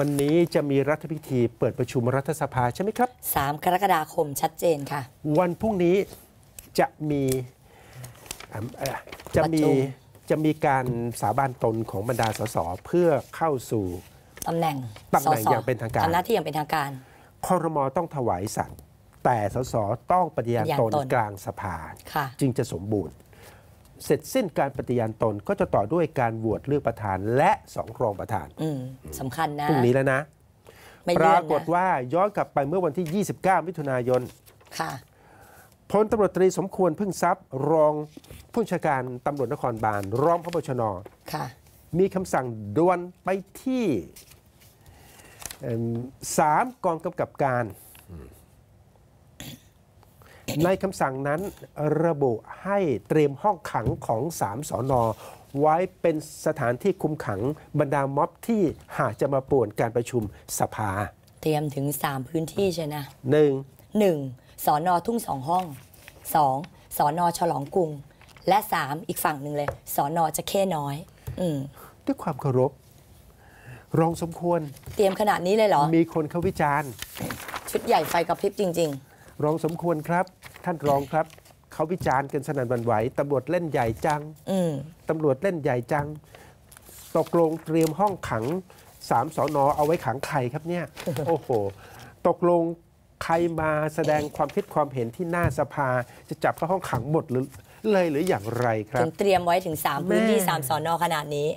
วันนี้จะมีรัฐพิธีเปิดประชุมรัฐสภาใช่ไหมครับ3กรกฎาคมชัดเจนค่ะ วันพรุ่งนี้จะมีจะมีจะมีการสาบานตนของบรรดาสสเพื่อเข้าสู่ตำแหน่งตำแหน่งอย่างเป็นทางการทำหน้าที่อย่างเป็นทางการคอรมอต้องถวายสัตว์แต่สสต้องปฏิญาณตนกลางสภาจึงจะสมบูรณ์เสร็จสิ้นการปฏิญาณตนก็จะต่อด้วยการบวชเลือกประธานและสองรองประธานสำคัญนะพรุ่งนี้แล้วนะ ปรากฏว่าย้อนกลับไปเมื่อวันที่ 29 มิถุนายนพลตำรวจตรีสมควรพึ่งทรัพย์ รองผู้ชการตำรวจนครบาลรองพบชนมีคำสั่งด่วนไปที่สามกองกำกับการในคำสั่งนั้น ระบุให้เตรียมห้องขังของสามสอนอ ไว้เป็นสถานที่คุมขังบรรดาม็อบที่หากจะมาป่วนการประชุมสภา เตรียมถึง 3 พื้นที่ใช่นะหนึ่งหนึ่งสอนอทุ่งสองห้องสองสอนอฉลองกรุง และสามอีกฝั่งหนึ่งเลยสอนอจะเข้น้อยอด้วยความเคารพรองสมควรเตรียมขนาดนี้เลยเหรอ มีคนเขาวิจารณ์ชุดใหญ่ไฟกระพริบจริง ๆรองสมควรครับท่านรองครับ เขาวิจารณ์กันสนั่นวันไหวตำรวจเล่นใหญ่จังตำรวจเล่นใหญ่จัง ตกลงเตรียมห้องขังสามสอนอ เอาไว้ขังใครครับเนี่ยโอ้โห ตกลงใครมาแสดงความคิดความเห็นที่หน้าสภา จะจับเข้าห้องขังหมดหรือเลยหรืออย่างไรครับถึงเตรียมไว้ถึง 3 พื้นที่ 3สอนอขนาดนี้